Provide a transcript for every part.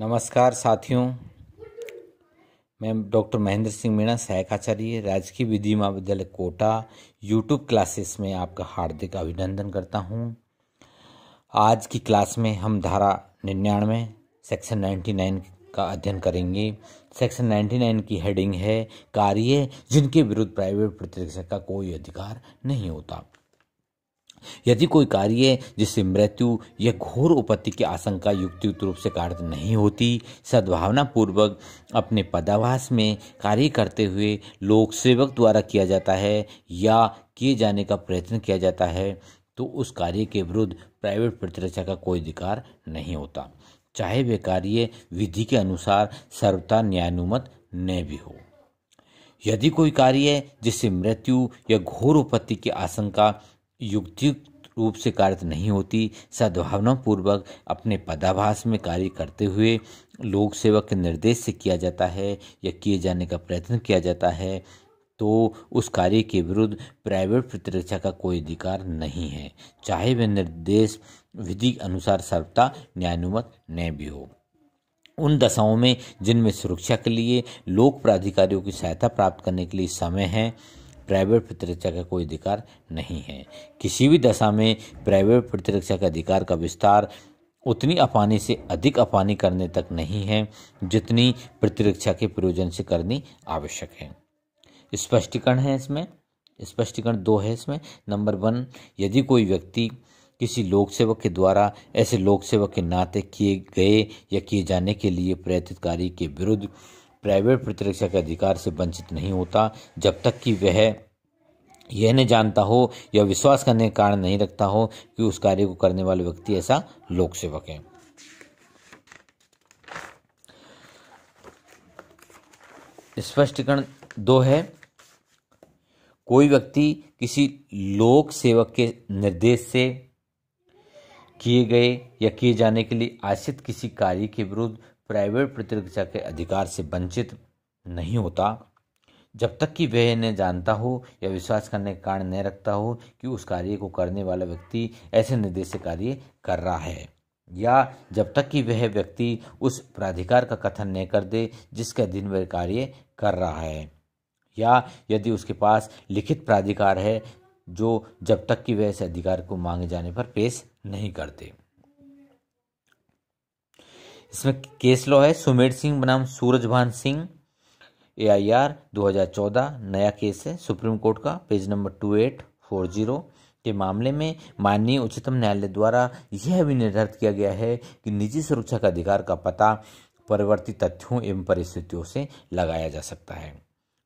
नमस्कार साथियों मैं डॉक्टर महेंद्र सिंह मीणा सहायक आचार्य राजकीय विधि महाविद्यालय कोटा यूट्यूब क्लासेस में आपका हार्दिक अभिनंदन करता हूं आज की क्लास में हम धारा निन्यानवे सेक्शन नाइन्टी नाइन का अध्ययन करेंगे सेक्शन नाइन्टी नाइन की हेडिंग है कार्य जिनके विरुद्ध प्राइवेट प्रतिरक्षा का कोई अधिकार नहीं होता यदि कोई कार्य जिससे मृत्यु या घोर उपत्ति की आशंका युक्तियुक्त रूप से कार्य नहीं होती सद्भावना पूर्वक अपने पदावास में कार्य करते हुए लोक सेवक द्वारा किया जाता है या किए जाने का प्रयत्न किया जाता है तो उस कार्य के विरुद्ध प्राइवेट प्रतिरक्षा का कोई अधिकार नहीं होता चाहे वे कार्य विधि के अनुसार सर्वथा न्यायानुमत न भी हो यदि कोई कार्य जिससे मृत्यु या घोर उपत्ति की आशंका युक्तियुक्त रूप से कार्य तो नहीं होती सद्भावनापूर्वक अपने पदाभास में कार्य करते हुए लोक सेवक के निर्देश से किया जाता है या किए जाने का प्रयत्न किया जाता है तो उस कार्य के विरुद्ध प्राइवेट प्रतिरक्षा का कोई अधिकार नहीं है चाहे वह निर्देश विधि अनुसार सर्वता न्यायानुमत न भी हो उन दशाओं में जिनमें सुरक्षा के लिए लोक प्राधिकारियों की सहायता प्राप्त करने के लिए समय है प्राइवेट प्रतिरक्षा का कोई अधिकार नहीं है किसी भी दशा में प्राइवेट प्रतिरक्षा के अधिकार का विस्तार उतनी अपानी से अधिक अपानी करने तक नहीं है जितनी प्रतिरक्षा के प्रयोजन से करनी आवश्यक है स्पष्टीकरण है इसमें स्पष्टीकरण दो है इसमें नंबर वन यदि कोई व्यक्ति किसी लोक सेवक के द्वारा ऐसे लोक सेवक के नाते किए गए या किए जाने के लिए प्रयत्तकारी कार्य के विरुद्ध प्राइवेट प्रतिरक्षा के अधिकार से वंचित नहीं होता जब तक कि वह यह नहीं जानता हो या विश्वास करने का कारण नहीं रखता हो कि उस कार्य को करने वाले व्यक्ति ऐसा लोक सेवक है स्पष्टीकरण दो है कोई व्यक्ति किसी लोक सेवक के निर्देश से किए गए या किए जाने के लिए आश्रित किसी कार्य के विरुद्ध प्राइवेट प्रतिरक्षा के अधिकार से वंचित नहीं होता जब तक कि वह न जानता हो या विश्वास करने का कारण न रखता हो कि उस कार्य को करने वाला व्यक्ति ऐसे निर्देश से कार्य कर रहा है या जब तक कि वह व्यक्ति उस प्राधिकार का कथन नहीं कर दे जिसके अधीन वह कार्य कर रहा है या यदि उसके पास लिखित प्राधिकार है जो जब तक कि वह ऐसे अधिकार को मांगे जाने पर पेश नहीं करते इसमें केस लॉ है सुमेर सिंह बनाम Surajbhan Singh A I R दो हज़ार चौदह नया केस है सुप्रीम कोर्ट का page number two eight four zero के मामले में माननीय उच्चतम न्यायालय द्वारा यह भी निर्धारित किया गया है कि निजी सुरक्षा का अधिकार का पता परिवर्तित तथ्यों एवं परिस्थितियों से लगाया जा सकता है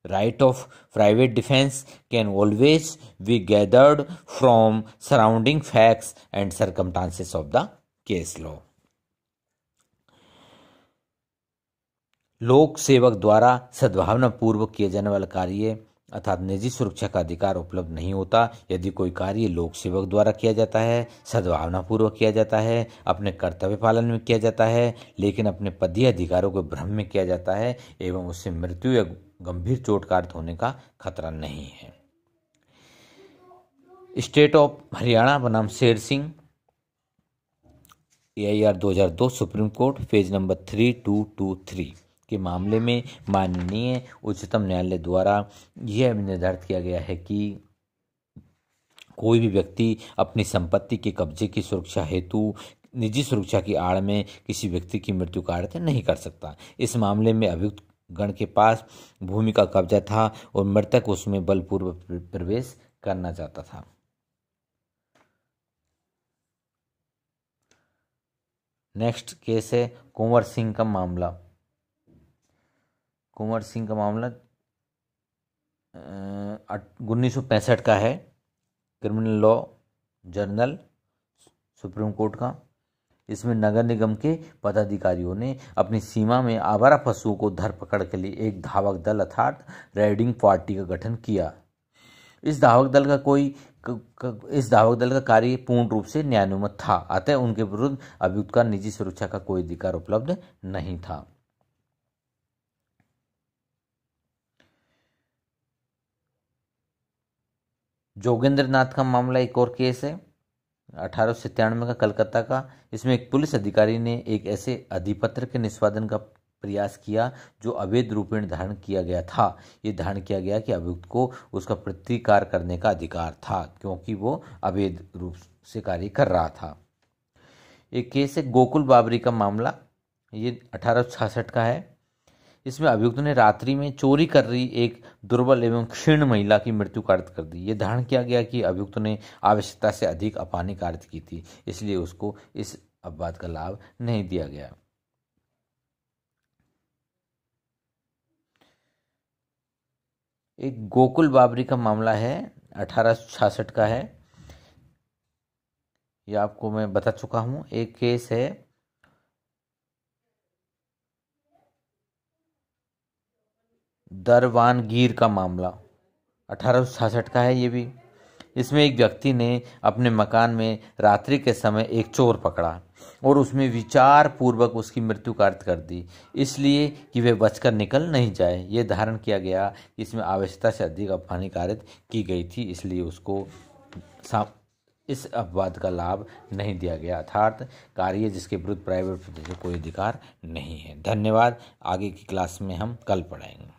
right of private defence can always be gathered from surrounding facts and circumstances of the case law लोक सेवक द्वारा सद्भावना पूर्वक किए जाने वाला कार्य अर्थात निजी सुरक्षा का अधिकार उपलब्ध नहीं होता यदि कोई कार्य लोक सेवक द्वारा किया जाता है सद्भावनापूर्वक किया जाता है अपने कर्तव्य पालन में किया जाता है लेकिन अपने पदीय अधिकारों को भ्रम में किया जाता है एवं उससे मृत्यु या गंभीर चोट कार्त होने का खतरा नहीं है स्टेट ऑफ हरियाणा बनाम Sher Singh A I R दो supreme court page number three two two three के मामले में माननीय उच्चतम न्यायालय द्वारा यह निर्धारित किया गया है कि कोई भी व्यक्ति अपनी संपत्ति के कब्जे की सुरक्षा हेतु निजी सुरक्षा की आड़ में किसी व्यक्ति की मृत्यु का अर्थ नहीं कर सकता इस मामले में अभियुक्त गण के पास भूमि का कब्जा था और मृतक उसमें बलपूर्वक प्रवेश करना चाहता था नेक्स्ट केस है कुंवर सिंह का मामला कुंवर सिंह का मामला उन्नीस का है criminal law journal supreme court का इसमें नगर निगम के पदाधिकारियों ने अपनी सीमा में आवारा पशुओं को धरपकड़ के लिए एक धावक दल अर्थात राइडिंग पार्टी का गठन किया इस धावक दल का कोई क, क, इस धावक दल का कार्य पूर्ण रूप से न्यायानुमत था अतः उनके विरुद्ध अभियुक्त का निजी सुरक्षा का कोई अधिकार उपलब्ध नहीं था जोगेंद्र नाथ का मामला एक और केस है अठारह का कलकत्ता का इसमें एक पुलिस अधिकारी ने एक ऐसे अधिपत्र के निष्पादन का प्रयास किया जो अवैध रूपेण धारण किया गया था ये धारण किया गया कि अभियुक्त को उसका प्रतिकार करने का अधिकार था क्योंकि वो अवैध रूप से कार्य कर रहा था एक केस है गोकुल बाबरी का मामला ये अठारह का है इसमें अभियुक्त ने रात्रि में चोरी कर रही एक दुर्बल एवं क्षीण महिला की मृत्यु कार्य कर दी ये धारण किया गया कि अभियुक्त ने आवश्यकता से अधिक अपानी कार्य की थी इसलिए उसको इस अपवाद का लाभ नहीं दिया गया एक गोकुल बाबरी का मामला है अठारह का है यह आपको मैं बता चुका हूँ एक केस है दरवानगीर का मामला अठारह का है ये भी इसमें एक व्यक्ति ने अपने मकान में रात्रि के समय एक चोर पकड़ा और उसमें विचार पूर्वक उसकी मृत्यु कार्य कर दी इसलिए कि वे बचकर निकल नहीं जाए ये धारण किया गया कि इसमें आवश्यकता से अधिक अफवानी कार्य की गई थी इसलिए उसको इस अपवाद का लाभ नहीं दिया गया अर्थात कार्य जिसके विरुद्ध प्राइवेट कोई अधिकार नहीं है धन्यवाद आगे की क्लास में हम कल पढ़ाएंगे